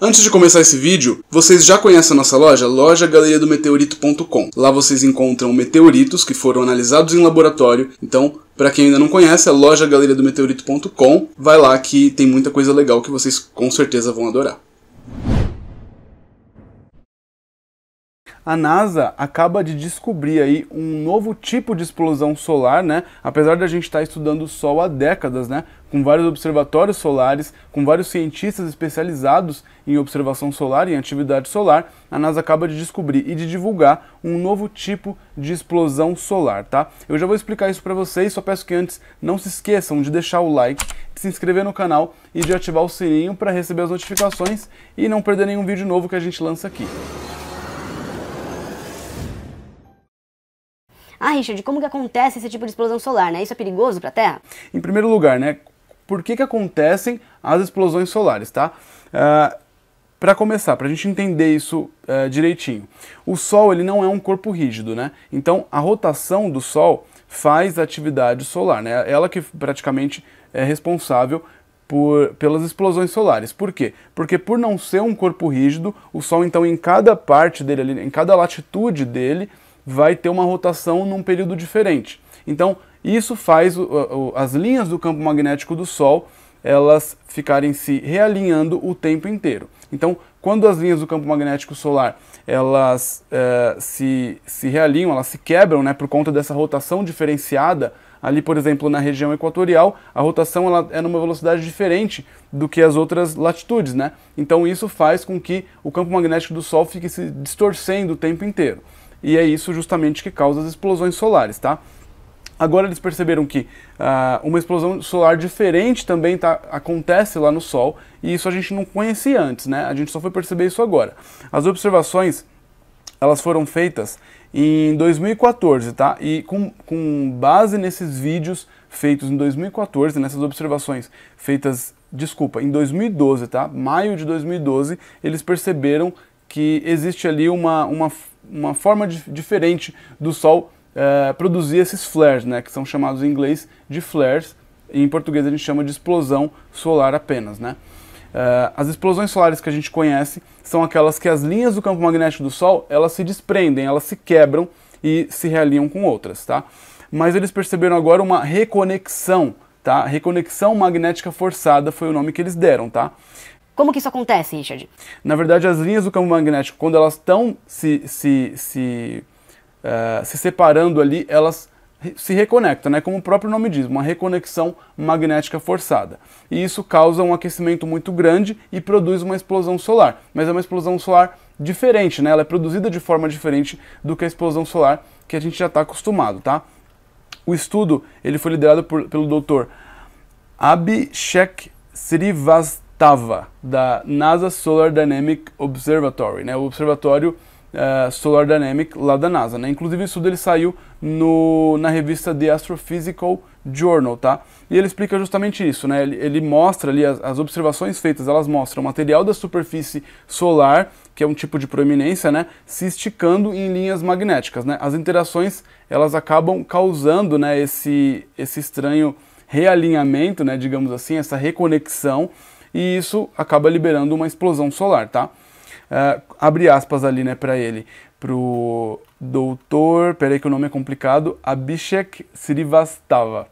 Antes de começar esse vídeo, vocês já conhecem a nossa loja, lojagaleriadometeorito.com. Lá vocês encontram meteoritos que foram analisados em laboratório, então para quem ainda não conhece, é lojagaleriadometeorito.com. Vai lá que tem muita coisa legal que vocês com certeza vão adorar. a NASA acaba de descobrir aí um novo tipo de explosão solar, né? Apesar de a gente estar tá estudando o Sol há décadas, né? Com vários observatórios solares, com vários cientistas especializados em observação solar e atividade solar, a NASA acaba de descobrir e de divulgar um novo tipo de explosão solar, tá? Eu já vou explicar isso para vocês, só peço que antes não se esqueçam de deixar o like, de se inscrever no canal e de ativar o sininho para receber as notificações e não perder nenhum vídeo novo que a gente lança aqui. Ah, Richard, como que acontece esse tipo de explosão solar, né? Isso é perigoso para a Terra? Em primeiro lugar, né, por que que acontecem as explosões solares, tá? Uh, ah, para começar, para a gente entender isso uh, direitinho, o Sol ele não é um corpo rígido, né? Então a rotação do Sol faz a atividade solar, né? Ela que praticamente é responsável por, pelas explosões solares. Por quê? Porque por não ser um corpo rígido, o Sol então em cada parte dele, em cada latitude dele, vai ter uma rotação num período diferente. Então, isso faz o, o, as linhas do campo magnético do Sol elas ficarem se realinhando o tempo inteiro. Então, quando as linhas do campo magnético solar elas é, se, se realinham, elas se quebram, né, por conta dessa rotação diferenciada ali, por exemplo, na região equatorial, a rotação ela é numa velocidade diferente do que as outras latitudes, né? Então isso faz com que o campo magnético do Sol fique se distorcendo o tempo inteiro e é isso justamente que causa as explosões solares, tá? Agora eles perceberam que ah, uma explosão solar diferente também tá, acontece lá no Sol e isso a gente não conhecia antes, né? A gente só foi perceber isso agora. As observações elas foram feitas em 2014, tá? E com, com base nesses vídeos feitos em 2014, nessas observações feitas, desculpa, em 2012, tá? Maio de 2012, eles perceberam que existe ali uma, uma, uma forma de, diferente do Sol eh, produzir esses flares, né, que são chamados em inglês de flares, e em português a gente chama de explosão solar apenas. Né? Eh, as explosões solares que a gente conhece são aquelas que as linhas do campo magnético do Sol elas se desprendem, elas se quebram e se realinham com outras. Tá? Mas eles perceberam agora uma reconexão Tá? Reconexão magnética forçada foi o nome que eles deram, tá? Como que isso acontece, Richard? Na verdade, as linhas do campo magnético, quando elas estão se, se, se, uh, se separando ali, elas se reconectam, né? como o próprio nome diz, uma reconexão magnética forçada. E isso causa um aquecimento muito grande e produz uma explosão solar. Mas é uma explosão solar diferente, né? ela é produzida de forma diferente do que a explosão solar que a gente já está acostumado. Tá? O estudo ele foi liderado por, pelo Dr. Abhishek Srivastava TAVA, da NASA Solar Dynamic Observatory, né? o Observatório uh, Solar Dynamic lá da NASA. Né? Inclusive, isso dele saiu no, na revista The Astrophysical Journal, tá? E ele explica justamente isso, né? Ele, ele mostra ali as, as, observações feitas, elas mostram o material da superfície solar, que é um tipo de proeminência, né, se esticando em linhas magnéticas, né? As interações, elas acabam causando, né, esse esse estranho realinhamento, né, digamos assim, essa reconexão e isso acaba liberando uma explosão solar, tá? Uh, abre aspas ali, né, para ele, pro doutor, peraí que o nome é complicado, Abhishek Srivastava.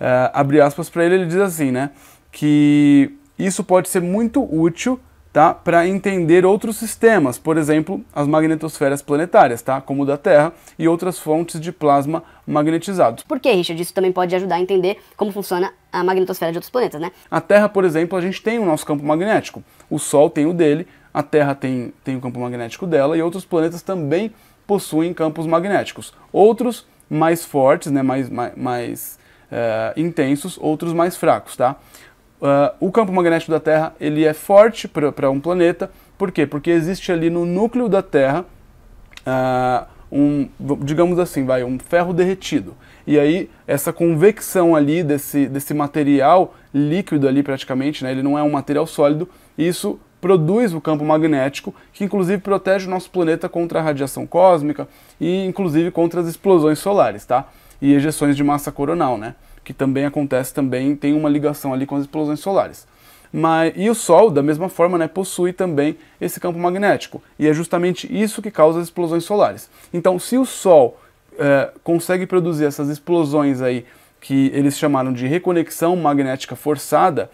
Uh, abre aspas para ele, ele diz assim, né, que isso pode ser muito útil tá? para entender outros sistemas, por exemplo, as magnetosferas planetárias, tá? como o da Terra, e outras fontes de plasma magnetizados. Por que, Richard? Isso também pode ajudar a entender como funciona a magnetosfera de outros planetas, né? A Terra, por exemplo, a gente tem o nosso campo magnético. O Sol tem o dele, a Terra tem, tem o campo magnético dela, e outros planetas também possuem campos magnéticos. Outros mais fortes, né? mais, mais, mais é, intensos, outros mais fracos, tá? Uh, o campo magnético da Terra ele é forte para um planeta, por quê? Porque existe ali no núcleo da Terra uh, um, digamos assim, vai, um ferro derretido. E aí essa convecção ali desse, desse material líquido ali praticamente, né, ele não é um material sólido, isso produz o campo magnético, que inclusive protege o nosso planeta contra a radiação cósmica e inclusive contra as explosões solares, tá? E ejeções de massa coronal, né? que também acontece também tem uma ligação ali com as explosões solares. Mas, e o Sol, da mesma forma, né, possui também esse campo magnético. E é justamente isso que causa as explosões solares. Então, se o Sol é, consegue produzir essas explosões aí que eles chamaram de reconexão magnética forçada,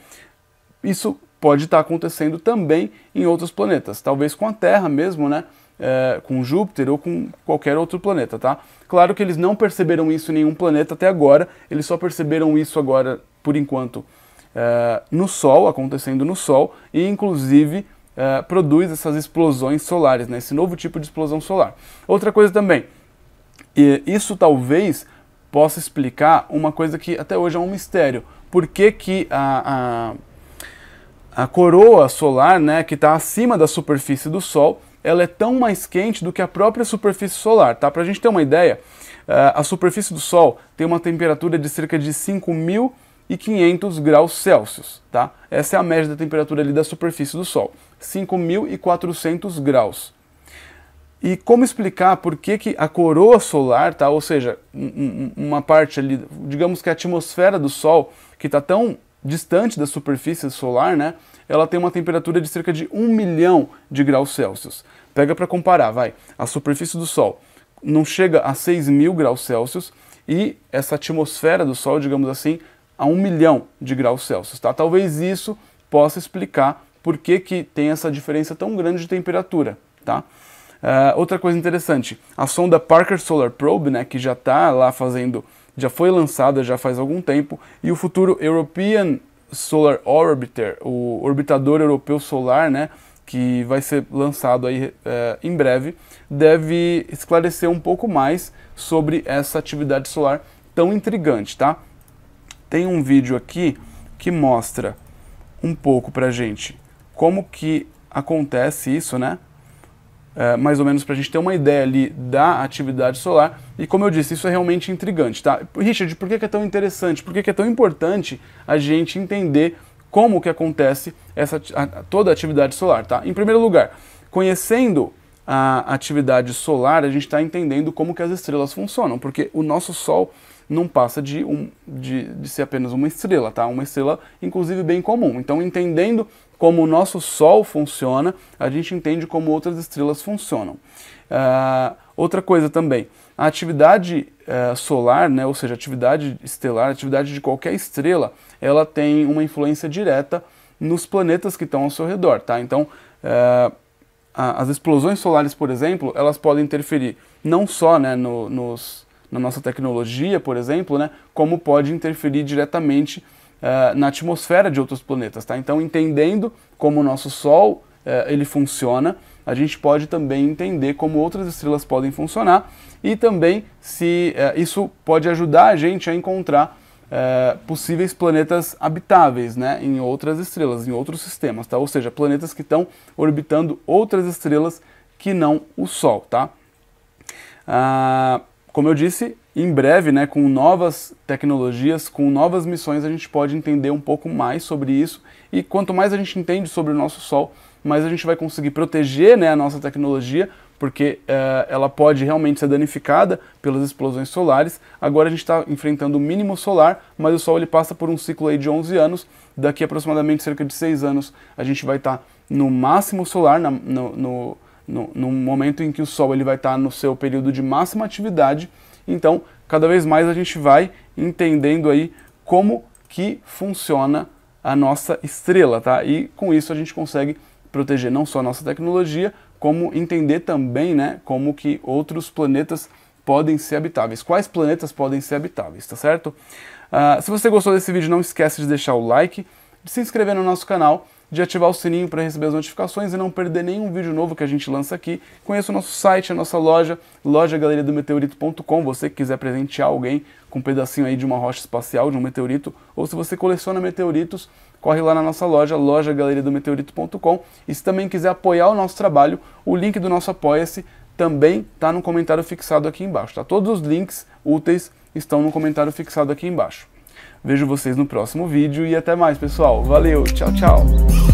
isso pode estar tá acontecendo também em outros planetas, talvez com a Terra mesmo, né? é, com Júpiter ou com qualquer outro planeta, tá? Claro que eles não perceberam isso em nenhum planeta até agora, eles só perceberam isso agora, por enquanto, é, no Sol, acontecendo no Sol, e inclusive é, produz essas explosões solares, né? esse novo tipo de explosão solar. Outra coisa também, isso talvez possa explicar uma coisa que até hoje é um mistério. Por que, que a, a, a coroa solar, né, que está acima da superfície do Sol, ela é tão mais quente do que a própria superfície solar, tá? Para a gente ter uma ideia, eh, a superfície do Sol tem uma temperatura de cerca de 5.500 graus Celsius, tá? Essa é a média da temperatura ali da superfície do Sol, 5.400 graus. E como explicar por que, que a coroa solar, tá? ou seja, uma parte ali, digamos que a atmosfera do Sol, que está tão distante da superfície solar, né? ela tem uma temperatura de cerca de 1 milhão de graus Celsius. Pega para comparar, vai. A superfície do Sol não chega a 6 mil graus Celsius e essa atmosfera do Sol, digamos assim, a 1 milhão de graus Celsius. Tá? Talvez isso possa explicar por que, que tem essa diferença tão grande de temperatura. Tá? Uh, outra coisa interessante, a sonda Parker Solar Probe, né, que já está lá fazendo, já foi lançada já faz algum tempo, e o futuro European Solar Orbiter, o orbitador europeu solar, né, que vai ser lançado aí é, em breve, deve esclarecer um pouco mais sobre essa atividade solar tão intrigante, tá? Tem um vídeo aqui que mostra um pouco pra gente como que acontece isso, né? é, mais ou menos para a gente ter uma ideia ali da atividade solar. E como eu disse, isso é realmente intrigante, tá? Richard, por que, é tão interessante? Por que, que é tão importante a gente entender como que acontece essa, a, toda a atividade solar, tá? Em primeiro lugar, conhecendo a atividade solar, a gente está entendendo como que as estrelas funcionam, porque o nosso Sol não passa de, um, de, de ser apenas uma estrela, tá? Uma estrela, inclusive, bem comum. Então, entendendo como o nosso Sol funciona, a gente entende como outras estrelas funcionam. Uh, outra coisa também, a atividade uh, solar, né, ou seja, atividade estelar, atividade de qualquer estrela, ela tem uma influência direta nos planetas que estão ao seu redor, tá? Então, uh, as explosões solares, por exemplo, elas podem interferir não só né, no, nos, na nossa tecnologia, por exemplo, né, como pode interferir diretamente uh, na atmosfera de outros planetas. Tá? Então, entendendo como o nosso Sol uh, ele funciona, a gente pode também entender como outras estrelas podem funcionar e também se uh, isso pode ajudar a gente a encontrar possíveis planetas habitáveis né, em outras estrelas, em outros sistemas, tá? ou seja, planetas que estão orbitando outras estrelas que não o Sol. Tá? Uh, como eu disse, em breve, né, com novas tecnologias, com novas missões, a gente pode entender um pouco mais sobre isso. E quanto mais a gente entende sobre o nosso Sol, mais a gente vai conseguir proteger né, a nossa tecnologia, porque uh, ela pode realmente ser danificada pelas explosões solares. Agora a gente está enfrentando o mínimo solar, mas o Sol ele passa por um ciclo de 11 anos. Daqui aproximadamente cerca de 6 anos a gente vai estar tá no máximo solar, na, no, no no, no momento em que o Sol ele vai estar tá no seu período de máxima atividade. Então, cada vez mais a gente vai entendendo aí como que funciona a nossa estrela, tá? E com isso a gente consegue proteger não só a nossa tecnologia, como entender também, né, como que outros planetas podem ser habitáveis, quais planetas podem ser habitáveis, tá certo? Uh, se você gostou desse vídeo, não esquece de deixar o like, de se inscrever no nosso canal de ativar o sininho para receber as notificações e não perder nenhum vídeo novo que a gente lança aqui. Conheça o nosso site, a nossa loja, lojagaleriadometeorito.com. Você que quiser presentear alguém com um pedacinho aí de uma rocha espacial, de um meteorito, ou se você coleciona meteoritos, corre lá na nossa loja, lojagaleriadometeorito.com. E se também quiser apoiar o nosso trabalho, o link do nosso Apoia-se também está no comentário fixado aqui embaixo. Tá? Todos os links úteis estão no comentário fixado aqui embaixo. Vejo vocês no próximo vídeo e até mais, pessoal. Valeu, tchau, tchau!